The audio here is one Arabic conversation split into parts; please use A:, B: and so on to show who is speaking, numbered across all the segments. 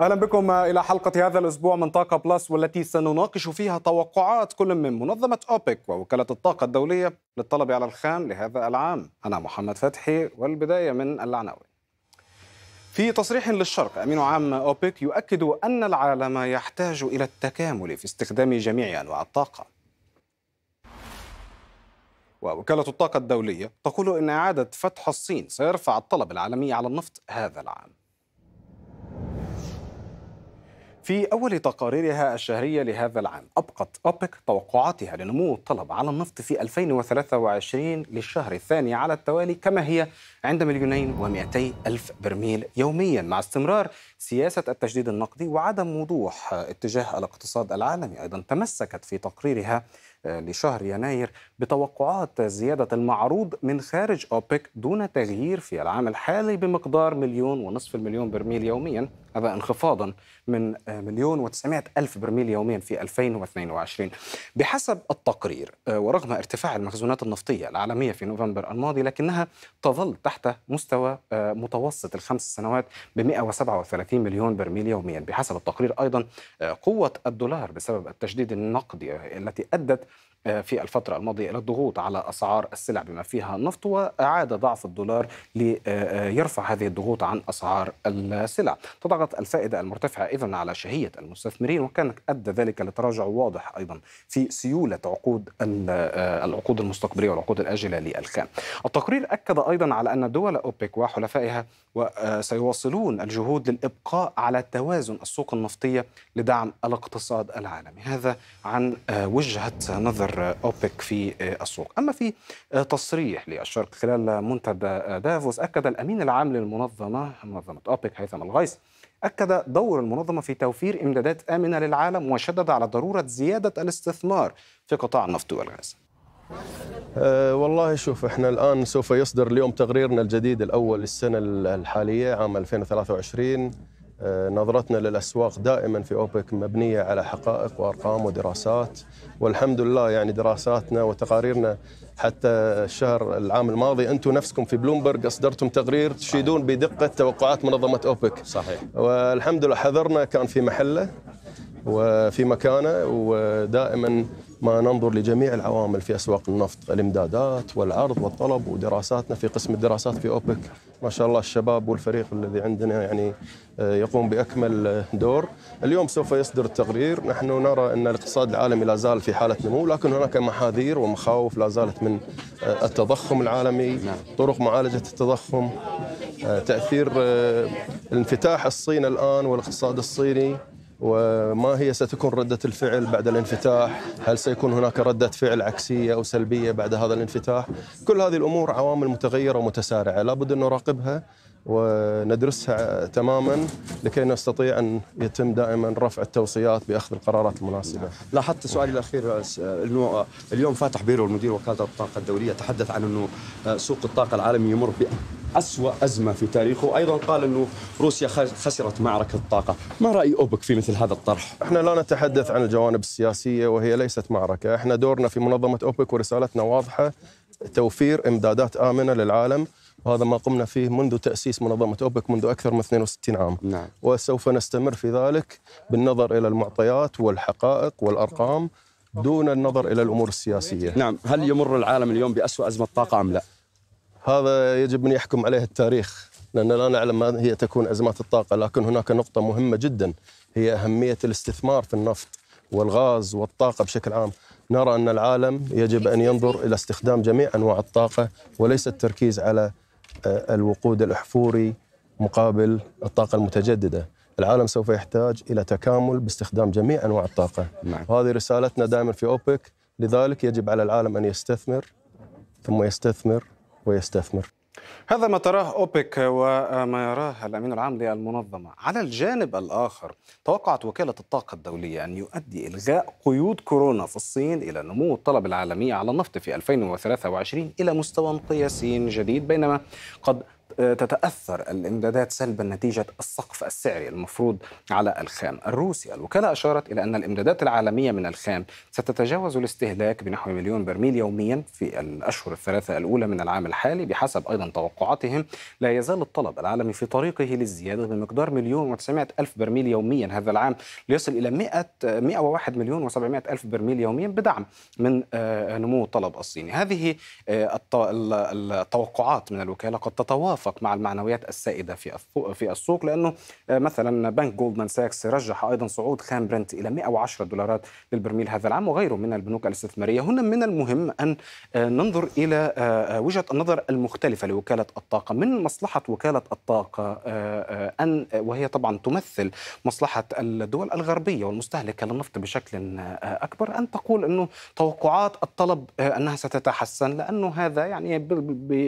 A: اهلا بكم الى حلقه هذا الاسبوع من طاقه بلس والتي سنناقش فيها توقعات كل من منظمه اوبك ووكاله الطاقه الدوليه للطلب على الخام لهذا العام. انا محمد فتحي والبدايه من العناوين. في تصريح للشرق امين عام اوبك يؤكد ان العالم يحتاج الى التكامل في استخدام جميع انواع الطاقه. ووكاله الطاقه الدوليه تقول ان اعاده فتح الصين سيرفع الطلب العالمي على النفط هذا العام. في أول تقاريرها الشهرية لهذا العام أبقت أوبك توقعاتها لنمو الطلب على النفط في 2023 للشهر الثاني على التوالي كما هي عند مليونين و ألف برميل يوميا مع استمرار سياسة التجديد النقدي وعدم وضوح اتجاه الاقتصاد العالمي أيضا تمسكت في تقريرها آه، لشهر يناير بتوقعات زيادة المعروض من خارج أوبك دون تغيير في العام الحالي بمقدار مليون ونصف المليون برميل يوميا هذا انخفاضا من آه، مليون وتسعمائة ألف برميل يوميا في 2022 بحسب التقرير آه، ورغم ارتفاع المخزونات النفطية العالمية في نوفمبر الماضي لكنها تظل تحت مستوى آه، متوسط الخمس سنوات ب 137 مليون برميل يوميا بحسب التقرير أيضا قوة الدولار بسبب التشديد النقدي التي أدت آه، في الفترة الماضية إلى الضغوط على أسعار السلع بما فيها النفط وأعاد ضعف الدولار ليرفع آه، آه، هذه الضغوط عن أسعار السلع تضغط الفائدة المرتفعة إذا على شهية المستثمرين وكان أدى ذلك لتراجع واضح أيضا في سيولة عقود العقود المستقبلية والعقود الآجلة للخام التقرير أكد أيضا على أن دول أوبك وحلفائها سيواصلون الجهود للإبقاء على توازن السوق النفطية لدعم الاقتصاد العالمي هذا عن وجهة نظر مستقر أوبك في السوق أما في تصريح للشرق خلال منتدى دافوس أكد الأمين العام للمنظمة منظمة أوبك هيثم الغيث أكد دور المنظمة في توفير إمدادات آمنة للعالم وشدد على ضرورة زيادة الاستثمار في قطاع النفط والغاز
B: أه والله شوف احنا الان سوف يصدر اليوم تقريرنا الجديد الاول للسنه الحاليه عام 2023 آه، نظرتنا للأسواق دائما في أوبك مبنية على حقائق وأرقام ودراسات والحمد لله يعني دراساتنا وتقاريرنا حتى الشهر العام الماضي أنتم نفسكم في بلومبرج أصدرتم تقرير تشيدون بدقة توقعات منظمة أوبك صحيح والحمد لله حذرنا كان في محله وفي مكانه ودائما ما ننظر لجميع العوامل في أسواق النفط الإمدادات والعرض والطلب ودراساتنا في قسم الدراسات في أوبك ما شاء الله الشباب والفريق الذي عندنا يعني آه، يقوم بأكمل دور اليوم سوف يصدر التقرير نحن نرى أن الاقتصاد العالمي لا زال في حالة نمو لكن هناك محاذير ومخاوف لا زالت من آه، التضخم العالمي نعم. طرق معالجة التضخم آه، تأثير انفتاح الصين الآن والاقتصاد الصيني وما هي ستكون ردة الفعل بعد الانفتاح هل سيكون هناك ردة فعل عكسية أو سلبية بعد هذا الانفتاح كل هذه الأمور عوامل متغيرة ومتسارعة لابد أن نراقبها وندرسها تماما لكي نستطيع ان يتم دائما رفع التوصيات باخذ القرارات المناسبه. لاحظت سؤالي الاخير انه اليوم فاتح بيرو المدير وكاله الطاقه الدوليه تحدث عن انه سوق الطاقه العالمي يمر أسوأ أزمة في تاريخه أيضا قال أنه روسيا خسرت معركة الطاقة ما رأي أوبك في مثل هذا الطرح؟ إحنا لا نتحدث عن الجوانب السياسية وهي ليست معركة إحنا دورنا في منظمة أوبك ورسالتنا واضحة توفير إمدادات آمنة للعالم وهذا ما قمنا فيه منذ تأسيس منظمة أوبك منذ أكثر من 62 عام نعم. وسوف نستمر في ذلك بالنظر إلى المعطيات والحقائق والأرقام دون النظر إلى الأمور السياسية نعم هل يمر العالم اليوم بأسوأ أزمة طاقة أم لا؟ هذا يجب أن يحكم عليه التاريخ لأن لا نعلم ما هي تكون أزمات الطاقة لكن هناك نقطة مهمة جدا هي أهمية الاستثمار في النفط والغاز والطاقة بشكل عام نرى أن العالم يجب أن ينظر إلى استخدام جميع أنواع الطاقة وليس التركيز على آه، الوقود الأحفوري مقابل الطاقة المتجددة العالم سوف يحتاج إلى تكامل باستخدام جميع أنواع الطاقة وهذه نعم. رسالتنا دائما في أوبك لذلك يجب على العالم أن يستثمر ثم يستثمر ويستثمر
A: هذا ما تراه أوبك وما يراه الأمين العام للمنظمة على الجانب الآخر توقعت وكالة الطاقة الدولية أن يؤدي إلغاء قيود كورونا في الصين إلى نمو الطلب العالمي على النفط في 2023 إلى مستوى قياسي جديد بينما قد تتأثر الإمدادات سلبا نتيجة السقف السعري المفروض على الخام الروسي الوكالة أشارت إلى أن الإمدادات العالمية من الخام ستتجاوز الاستهلاك بنحو مليون برميل يوميا في الأشهر الثلاثة الأولى من العام الحالي بحسب أيضا توقعاتهم لا يزال الطلب العالمي في طريقه للزيادة بمقدار مليون وتسعمائة ألف برميل يوميا هذا العام ليصل إلى 100 101 مليون وسبعمائة ألف برميل يوميا بدعم من آه، نمو الطلب الصيني هذه آه، التوقعات من الوكالة قد تتوافق يتوافق مع المعنويات السائده في في السوق لانه آه، مثلا بنك جولدمان ساكس رجح ايضا صعود خام برنت الى 110 دولارات للبرميل هذا العام وغيره من البنوك الاستثماريه هنا من المهم ان آه، ننظر الى آه، وجهه النظر المختلفه لوكاله الطاقه من مصلحه وكاله الطاقه ان وهي طبعا تمثل مصلحه الدول الغربيه والمستهلكه للنفط بشكل اكبر ان تقول انه توقعات الطلب انها ستتحسن لانه هذا يعني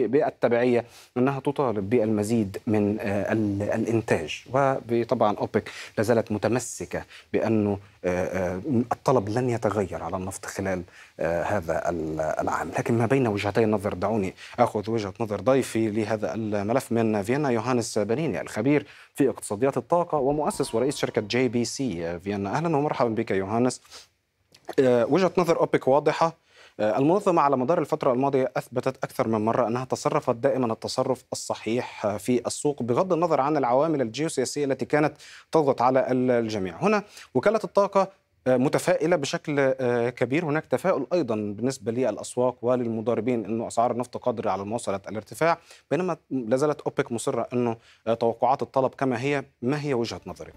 A: بالتبعيه انها تطلب تطالب بالمزيد من آه، الانتاج وطبعا اوبك لازالت متمسكه بانه آه، آه، الطلب لن يتغير على النفط خلال هذا العام لكن ما بين وجهتي النظر دعوني اخذ وجهه نظر ضيفي لهذا الملف من فيينا يوهانس بنيني الخبير في اقتصاديات الطاقه ومؤسس ورئيس شركه جي بي سي فيينا اهلا ومرحبا بك يوهانس وجهه نظر اوبك واضحه آه، المنظمة على مدار الفترة الماضية أثبتت أكثر من مرة أنها تصرفت دائما التصرف الصحيح آه، في السوق بغض النظر عن العوامل الجيوسياسية التي كانت تضغط على الجميع هنا وكالة الطاقة آه، متفائله بشكل كبير هناك تفاؤل ايضا بالنسبه للاسواق وللمضاربين انه اسعار النفط قادره على مواصله الارتفاع بينما لازالت اوبك مصره انه توقعات الطلب كما هي ما هي وجهه نظرك؟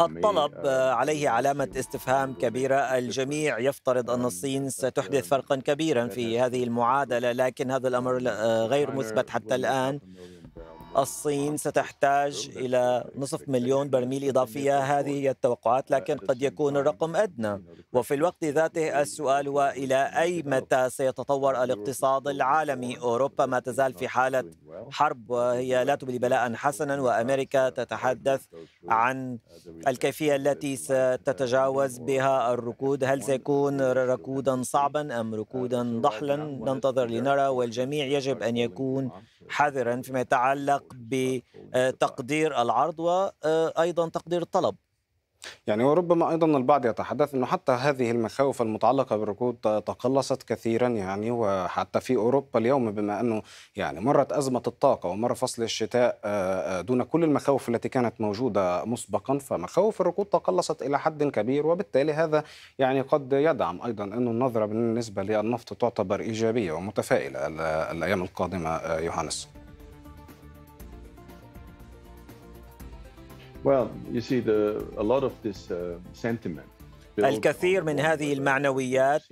B: الطلب uh, عليه
C: علامة استفهام كبيرة الجميع يفترض أن um, الصين ستحدث um, فرقا كبيرا في هذه المعادلة لكن هذا الأمر غير مثبت حتى الآن الصين ستحتاج إلى نصف مليون برميل إضافية هذه هي التوقعات لكن قد يكون الرقم أدنى وفي الوقت ذاته السؤال هو إلى أي متى سيتطور الاقتصاد العالمي أوروبا ما تزال في حالة حرب وهي لا تبلي بلاء حسنا وأمريكا تتحدث عن الكيفية التي ستتجاوز بها الركود هل سيكون ركودا صعبا أم ركودا ضحلا ننتظر لنرى والجميع يجب أن يكون حذرا فيما يتعلق يتعلق بتقدير آه، العرض وايضا آه، تقدير الطلب
A: يعني وربما ايضا البعض يتحدث انه حتى هذه المخاوف المتعلقه بالركود تقلصت كثيرا يعني وحتى في اوروبا اليوم بما انه يعني مرت ازمه الطاقه ومر فصل الشتاء آه، دون كل المخاوف التي كانت موجوده مسبقا فمخاوف الركود تقلصت الى حد كبير وبالتالي هذا يعني قد يدعم ايضا انه النظره بالنسبه للنفط تعتبر ايجابيه ومتفائله الايام القادمه يوهانس. Well, you see the a lot of this uh,
B: sentiment
C: الكثير من هذه المعنويات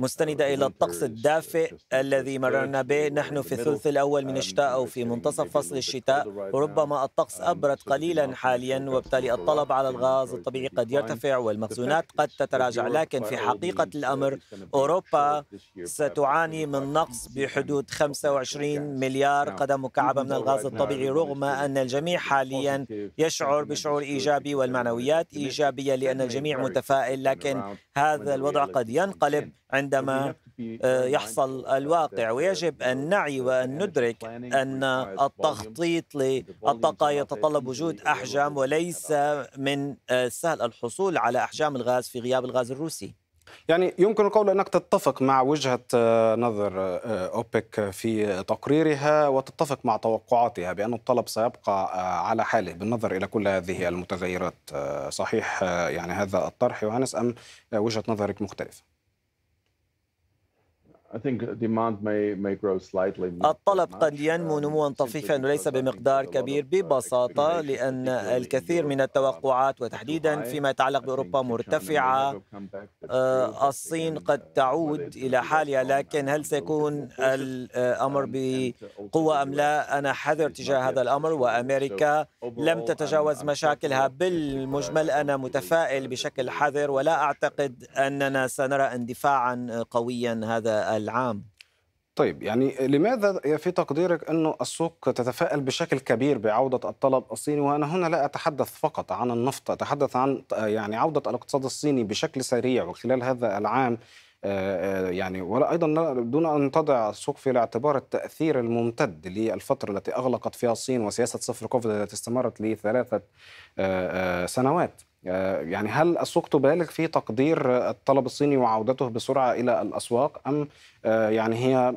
C: مستندة إلى الطقس الدافئ الذي مررنا به نحن في الثلث الأول من الشتاء أو في منتصف فصل الشتاء ربما الطقس أبرد قليلا حاليا وبالتالي الطلب على الغاز الطبيعي قد يرتفع والمخزونات قد تتراجع لكن في حقيقة الأمر أوروبا ستعاني من نقص بحدود 25 مليار قدم مكعبة من الغاز الطبيعي رغم أن الجميع حاليا يشعر بشعور إيجابي والمعنويات إيجابية لأن الجميع متفائل لكن هذا الوضع قد ينقلب عند عندما آه، يحصل الواقع آه، ويجب أن نعي آه، وأن يعني ندرك أن التخطيط للطاقة يتطلب وجود أحجام وليس من السهل الحصول على أحجام الغاز في غياب الغاز الروسي
A: يعني يمكن القول انك تتفق مع وجهه نظر اوبك في تقريرها وتتفق مع توقعاتها بان الطلب سيبقى على حاله بالنظر الى كل هذه المتغيرات صحيح يعني هذا الطرح يوهانس ام وجهه نظرك مختلفه؟
C: الطلب قد ينمو uh, نموا طفيفا وليس بمقدار كبير uh, ببساطة لأن الكثير من uh, التوقعات وتحديدا فيما يتعلق بأوروبا مرتفعة آه، الصين قد تعود إلى حالها لكن هل سيكون الأمر آه، بقوة أم لا أنا حذر تجاه هذا الأمر وأمريكا لم تتجاوز مشاكلها بالمجمل أنا متفائل بشكل حذر ولا أعتقد أننا سنرى اندفاعا قويا هذا العام
A: طيب يعني لماذا في تقديرك أن السوق تتفائل بشكل كبير بعودة الطلب الصيني وأنا هنا لا أتحدث فقط عن النفط أتحدث عن يعني عودة الاقتصاد الصيني بشكل سريع وخلال هذا العام آه، آه، يعني ولا ايضا دون ان تضع السوق في الاعتبار التاثير الممتد للفتره التي اغلقت فيها الصين وسياسه صفر كوفيد التي استمرت لثلاثه آه، سنوات. آه، يعني هل السوق تبالغ في تقدير الطلب الصيني وعودته بسرعة إلى الأسواق أم آه، يعني هي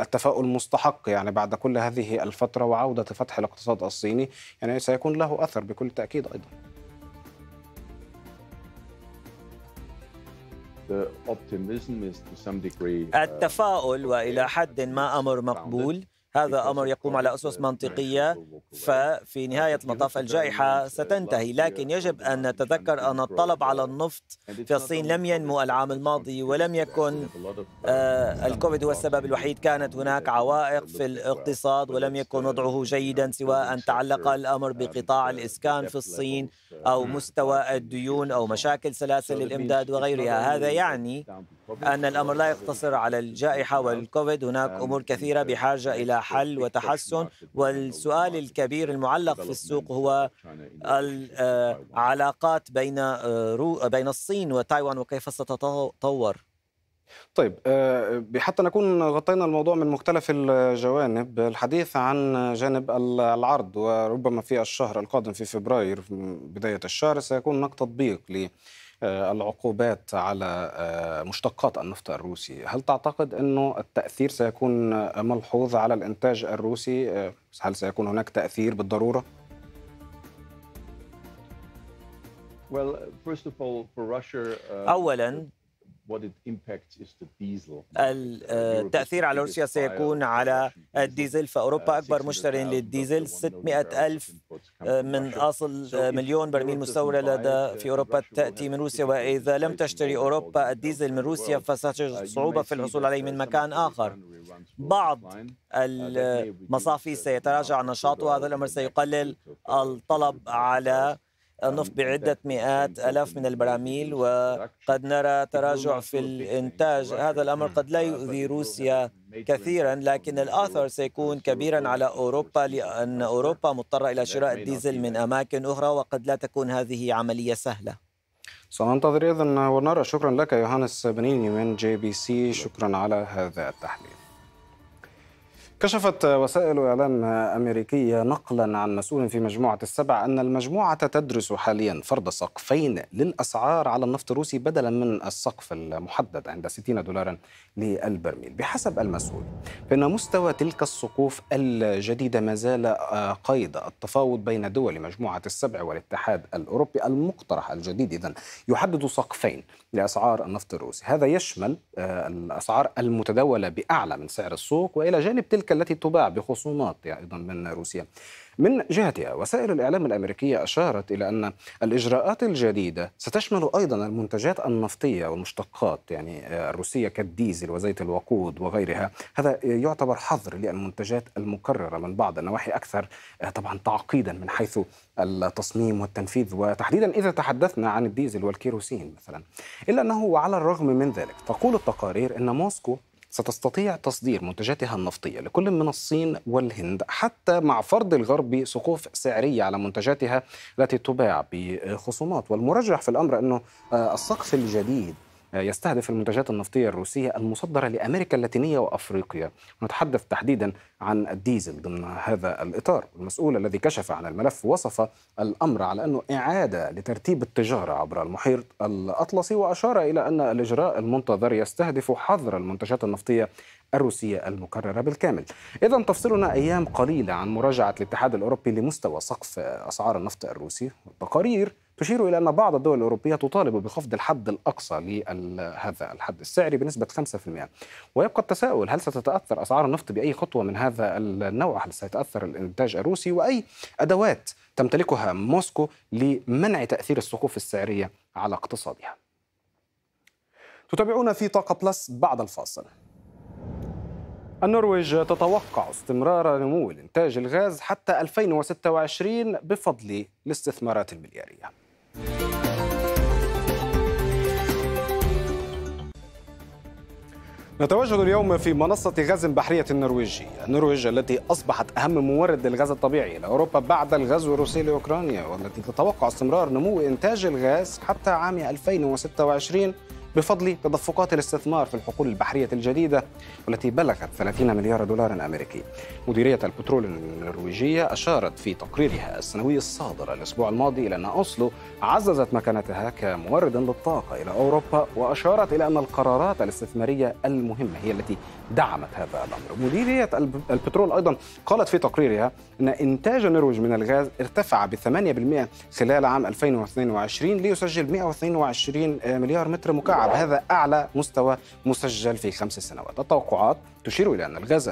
A: التفاؤل مستحق يعني بعد كل هذه الفترة وعودة فتح الاقتصاد الصيني يعني سيكون له أثر بكل تأكيد أيضا uh,
C: التفاؤل وإلى حد ما أمر مقبول هذا أمر يقوم على أسس منطقية ففي نهاية المطاف الجائحة ستنتهي لكن يجب أن نتذكر أن الطلب على النفط في الصين لم ينمو العام الماضي ولم يكن آه، الكوفيد هو السبب الوحيد كانت هناك عوائق في الاقتصاد ولم يكن وضعه جيدا سواء أن تعلق الأمر بقطاع الإسكان في الصين أو مستوى الديون أو مشاكل سلاسل الإمداد وغيرها هذا يعني أن الأمر لا يقتصر على الجائحة نعم. والكوفيد هناك نعم. أمور كثيرة بحاجة نعم. إلى حل وتحسن والسؤال الكبير المعلق في السوق هو العلاقات آه، بين آه، بين الصين وتايوان وكيف ستتطور
A: طيب آه، حتى نكون غطينا الموضوع من مختلف الجوانب الحديث عن جانب العرض وربما في الشهر القادم في فبراير بداية الشهر سيكون هناك تطبيق ل آه، العقوبات على آه، مشتقات النفط الروسي هل تعتقد أنه التأثير سيكون ملحوظ على الإنتاج الروسي آه، هل سيكون هناك تأثير بالضرورة؟
B: uh, أولا
C: التأثير uh, آه، على روسيا سيكون على الديزل فأوروبا uh, أكبر مشتري للديزل 600 ألف آه، من أصل آه، مليون برميل مستورة لدى uh, في أوروبا تأتي من روسيا وإذا لم تشتري أوروبا الديزل من روسيا فستجد صعوبة في الحصول عليه من مكان آخر بعض المصافي سيتراجع نشاطها هذا الأمر سيقلل الطلب على النفط يعني بعدة مئات ألاف من البراميل وقد نرى تراجع في الإنتاج هذا الأمر قد لا يؤذي روسيا كثيرا لكن الآثر سيكون كبيرا على أوروبا لأن أوروبا مضطرة إلى شراء الديزل من أماكن أخرى وقد لا تكون هذه عملية سهلة
A: سننتظر إذن ونرى شكرا لك يوهانس بنيني من جي بي سي شكرا على هذا التحليل كشفت وسائل إعلام أمريكية نقلا عن مسؤول في مجموعة السبع أن المجموعة تدرس حاليا فرض سقفين للأسعار على النفط الروسي بدلا من السقف المحدد عند 60 دولارا للبرميل بحسب المسؤول فإن مستوى تلك السقوف الجديدة ما زال قيد التفاوض بين دول مجموعة السبع والاتحاد الأوروبي المقترح الجديد إذن يحدد سقفين لأسعار النفط الروسي هذا يشمل آه، الأسعار المتداولة بأعلى من سعر السوق وإلى جانب تلك تلك التي تباع بخصومات أيضا من روسيا من جهتها وسائل الإعلام الأمريكية أشارت إلى أن الإجراءات الجديدة ستشمل أيضا المنتجات النفطية والمشتقات يعني آه، الروسية كالديزل وزيت الوقود وغيرها هذا يعتبر حظر للمنتجات المكررة من بعض النواحي أكثر آه، طبعا تعقيدا من حيث التصميم والتنفيذ وتحديدا إذا تحدثنا عن الديزل والكيروسين مثلا إلا أنه على الرغم من ذلك تقول التقارير أن موسكو ستستطيع تصدير منتجاتها النفطية لكل من الصين والهند حتى مع فرض الغرب سقوف سعرية على منتجاتها التي تباع بخصومات والمرجح في الأمر أنه آه، السقف الجديد يستهدف المنتجات النفطية الروسية المصدرة لأمريكا اللاتينية وأفريقيا نتحدث تحديدا عن الديزل ضمن هذا الإطار المسؤول الذي كشف عن الملف وصف الأمر على أنه إعادة لترتيب التجارة عبر المحيط الأطلسي وأشار إلى أن الإجراء المنتظر يستهدف حظر المنتجات النفطية الروسية المكررة بالكامل إذا تفصلنا أيام قليلة عن مراجعة الاتحاد الأوروبي لمستوى سقف أسعار النفط الروسي والتقارير تشير إلى أن بعض الدول الأوروبية تطالب بخفض الحد الأقصى لهذا الحد السعري بنسبة 5% ويبقى التساؤل هل ستتأثر أسعار النفط بأي خطوة من هذا النوع هل سيتأثر الإنتاج الروسي وأي أدوات تمتلكها موسكو لمنع تأثير السقوف السعرية على اقتصادها تتابعونا في طاقة بلس بعد الفاصل النرويج تتوقع استمرار نمو الانتاج الغاز حتى 2026 بفضل الاستثمارات الملياريه نتواجد اليوم في منصة غاز بحرية النرويجي النرويج التي أصبحت أهم مورد للغاز الطبيعي لأوروبا بعد الغزو الروسي لأوكرانيا والتي تتوقع استمرار نمو إنتاج الغاز حتى عام 2026 بفضل تدفقات الاستثمار في الحقول البحرية الجديدة والتي بلغت 30 مليار دولار أمريكي مديرية البترول النرويجية أشارت في تقريرها السنوي الصادر الأسبوع الماضي إلى أن أوسلو عززت مكانتها كمورد للطاقة إلى أوروبا وأشارت إلى أن القرارات الاستثمارية المهمة هي التي دعمت هذا الامر مديريه البترول ايضا قالت في تقريرها ان انتاج النرويج من الغاز ارتفع ب 8% خلال عام 2022 ليسجل 122 مليار متر مكعب هذا اعلى مستوى مسجل في خمس سنوات التوقعات تشير الى ان الغاز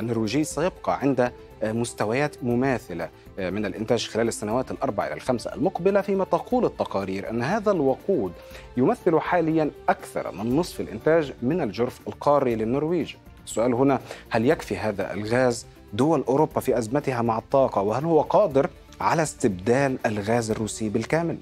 A: النرويجي سيبقى عند مستويات مماثله من الإنتاج خلال السنوات الأربع إلى الخمسة المقبلة فيما تقول التقارير أن هذا الوقود يمثل حاليا أكثر من نصف الإنتاج من الجرف القاري للنرويج السؤال هنا هل يكفي هذا الغاز دول أوروبا في أزمتها مع الطاقة وهل هو قادر على استبدال الغاز الروسي بالكامل؟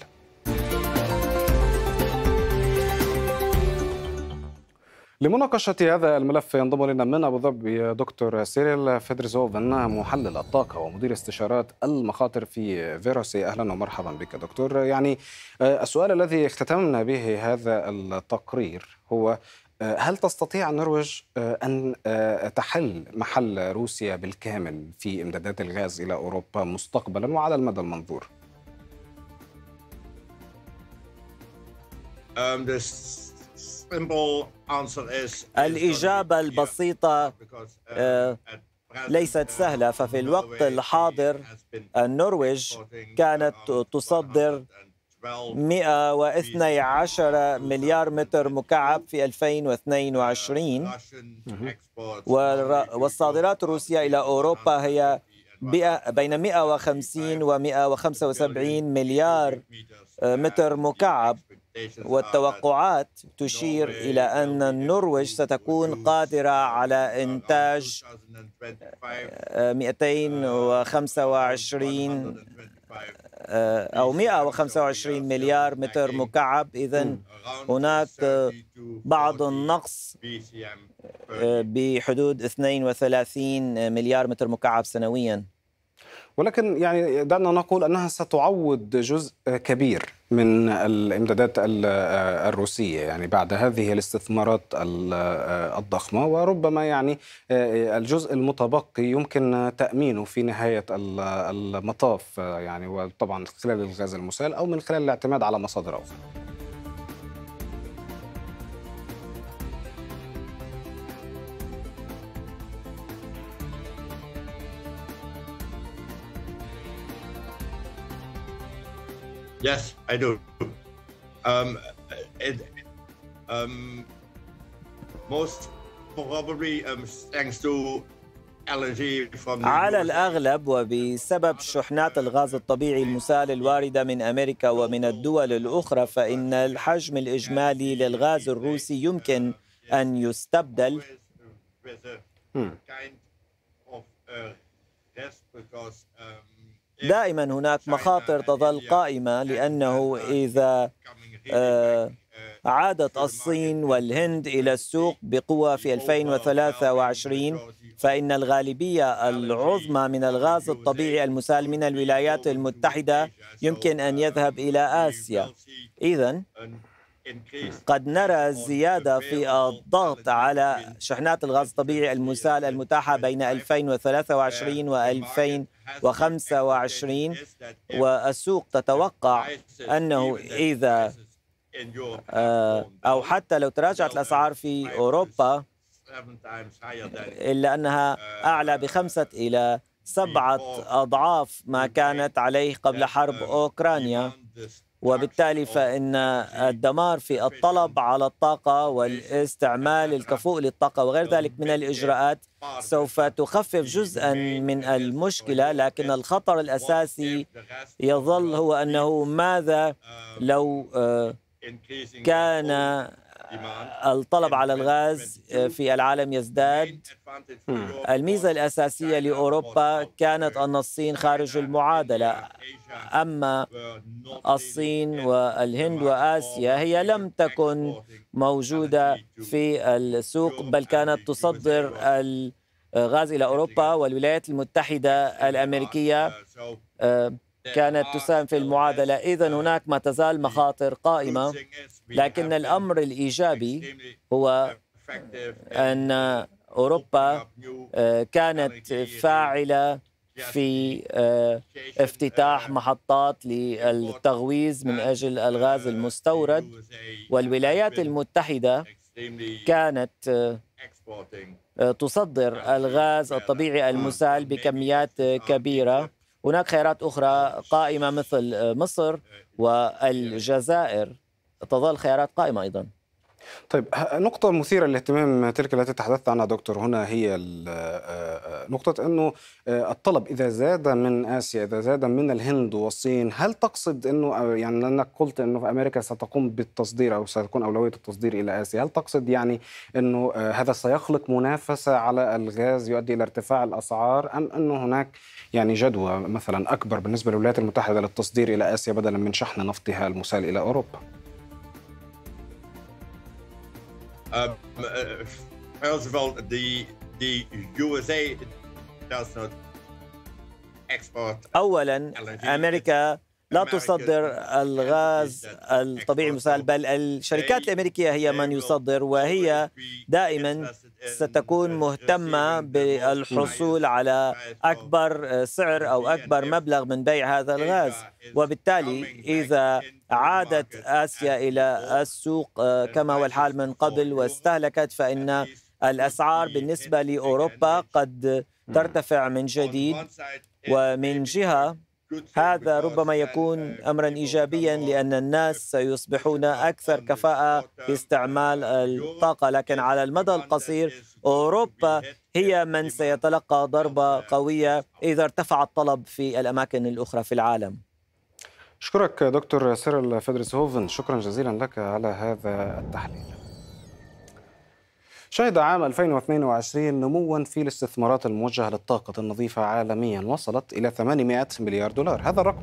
A: لمناقشة هذا الملف ينضم لنا من أبو ظبي دكتور سيريل فيدرزوفن محلل الطاقة ومدير استشارات المخاطر في فيروسي أهلا ومرحبا بك دكتور يعني آه، السؤال الذي اختتمنا به هذا التقرير هو آه، هل تستطيع النرويج آه، أن تحل محل روسيا بالكامل في إمدادات الغاز إلى أوروبا مستقبلا وعلى المدى المنظور؟
B: Um, this... الإجابة
A: البسيطة
C: آه، uh, ليست uh, سهلة ففي الوقت الحاضر النرويج كانت تصدر 112 مليار متر مكعب في 2022 uh, والصادرات الروسية إلى أوروبا هي بين 150 و 175 مليار آه، متر مكعب والتوقعات تشير إلى أن النرويج ستكون قادرة uh, على إنتاج 225 uh, uh, أو 125 مليار متر مكعب إذا هناك بعض النقص بحدود 32 مليار متر مكعب سنوياً
A: ولكن يعني دعنا نقول انها ستعوض جزء كبير من الامدادات آه، الروسيه يعني بعد هذه الاستثمارات آه، الضخمه وربما يعني آه، الجزء المتبقي يمكن تامينه في نهايه المطاف يعني وطبعا خلال الغاز المسال او من خلال الاعتماد على مصادر اخرى.
B: Yes, I do. Um, it, um, most probably um, thanks to from على
C: الأغلب وبسبب شحنات الغاز الطبيعي المسال الواردة من أمريكا ومن الدول الأخرى فإن الحجم الإجمالي للغاز الروسي يمكن أن يستبدل
B: hmm. Hmm. Uh,
C: دائما هناك مخاطر تظل قائمة لأنه إذا آه، عادت الصين والهند إلى السوق بقوة في 2023 فإن الغالبية العظمى من الغاز الطبيعي المسال من الولايات المتحدة يمكن أن يذهب إلى آسيا إذا قد نرى زيادة في الضغط على شحنات الغاز الطبيعي المسال المتاحة بين 2023 و 2025 والسوق تتوقع أنه إذا آه، أو حتى لو تراجعت الأسعار في أوروبا إلا أنها أعلى بخمسة إلى سبعة أضعاف ما كانت عليه قبل حرب أوكرانيا وبالتالي نعم. فإن نعم. الدمار في الطلب على الطاقة والاستعمال الكفوء نعم. للطاقة وغير ذلك من الإجراءات سوف تخفف جزءا من المشكلة لكن الخطر الأساسي يظل هو أنه ماذا لو آه، كان الطلب على الغاز آه، في العالم يزداد الميزة الأساسية لأوروبا كانت أن الصين خارج المعادلة أما الصين والهند وآسيا هي لم تكن موجودة في السوق بل كانت تصدر الغاز آه، إلى أوروبا والولايات المتحدة الأمريكية آه، كانت آه، تساهم في المعادلة آه، إذا هناك ما تزال آه، مخاطر قائمة لكن الأمر الإيجابي هو أن أوروبا كانت فاعلة في افتتاح uh, محطات للتغويز من أجل uh, الغاز المستورد والولايات المتحدة كانت تصدر الغاز الطبيعي المسال بكميات كبيرة هناك خيارات أخرى قائمة مثل مصر إيه. والجزائر تظل
A: خيارات قائمة أيضا طيب نقطة مثيرة للاهتمام تلك التي تحدثت عنها دكتور هنا هي آه، آه، نقطة أنه آه، الطلب إذا زاد من آسيا إذا زاد من الهند والصين هل تقصد أنه يعني لأنك قلت أنه في أمريكا ستقوم بالتصدير أو ستكون أولوية التصدير إلى آسيا هل تقصد يعني أنه هذا سيخلق منافسة على الغاز يؤدي إلى ارتفاع الأسعار أم أنه هناك يعني جدوى مثلا أكبر بالنسبة للولايات المتحدة للتصدير إلى آسيا بدلا من شحن نفطها المسال إلى أوروبا؟
B: Um, uh, first of all, the the USA does not export. أولا
C: أمريكا لا تصدر الغاز الطبيعي المسال بل الشركات الأمريكية هي من يصدر وهي دائما ستكون مهتمة بالحصول على أكبر سعر أو أكبر مبلغ من بيع هذا الغاز وبالتالي إذا عادت آسيا إلى السوق آه، كما هو الحال من قبل واستهلكت فإن الأسعار بالنسبة لأوروبا قد hmm. ترتفع من جديد ومن جهة هذا ربما يكون امرا ايجابيا لان الناس سيصبحون اكثر كفاءه في استعمال الطاقه لكن على المدى القصير اوروبا هي من سيتلقى ضربه قويه اذا ارتفع الطلب في الاماكن
A: الاخرى في العالم أشكرك دكتور سيرل فيدرس هوفن شكرا جزيلا لك على هذا التحليل شهد عام 2022 نموا في الاستثمارات الموجهة للطاقة النظيفة عالميا وصلت إلى 800 مليار دولار هذا الرقم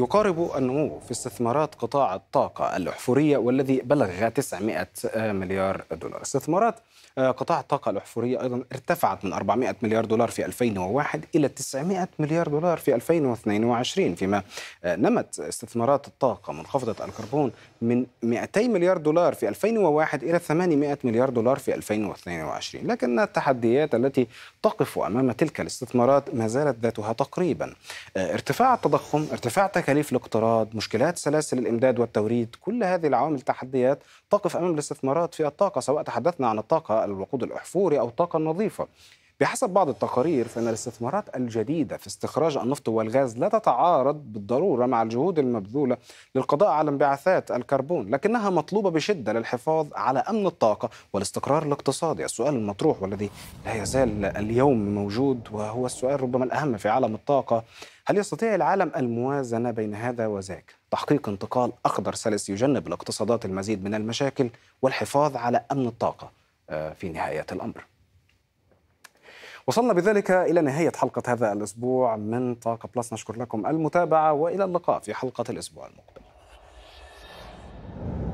A: يقارب النمو في استثمارات قطاع الطاقة الأحفورية والذي بلغ 900 مليار دولار استثمارات آه، قطاع الطاقة الأحفورية أيضا ارتفعت من 400 مليار دولار في 2001 إلى 900 مليار دولار في 2022 فيما آه، نمت استثمارات الطاقة منخفضة الكربون من 200 مليار دولار في 2001 إلى 800 مليار دولار في 2022 لكن التحديات التي تقف أمام تلك الاستثمارات ما زالت ذاتها تقريبا آه، ارتفاع التضخم ارتفاع تكاليف تكاليف الاقتراض مشكلات سلاسل الإمداد والتوريد كل هذه العوامل تحديات تقف أمام الاستثمارات في الطاقة سواء تحدثنا عن الطاقة الوقود الأحفوري أو الطاقة النظيفة بحسب بعض التقارير فإن الاستثمارات الجديدة في استخراج النفط والغاز لا تتعارض بالضرورة مع الجهود المبذولة للقضاء على انبعاثات الكربون لكنها مطلوبة بشدة للحفاظ على أمن الطاقة والاستقرار الاقتصادي السؤال المطروح والذي لا يزال اليوم موجود وهو السؤال ربما الأهم في عالم الطاقة هل يستطيع العالم الموازنة بين هذا وذاك؟ تحقيق انتقال أخضر سلس يجنب الاقتصادات المزيد من المشاكل والحفاظ على أمن الطاقة آه، في نهاية الأمر وصلنا بذلك إلى نهاية حلقة هذا الأسبوع من طاقة بلس نشكر لكم المتابعة وإلى اللقاء في حلقة الأسبوع المقبل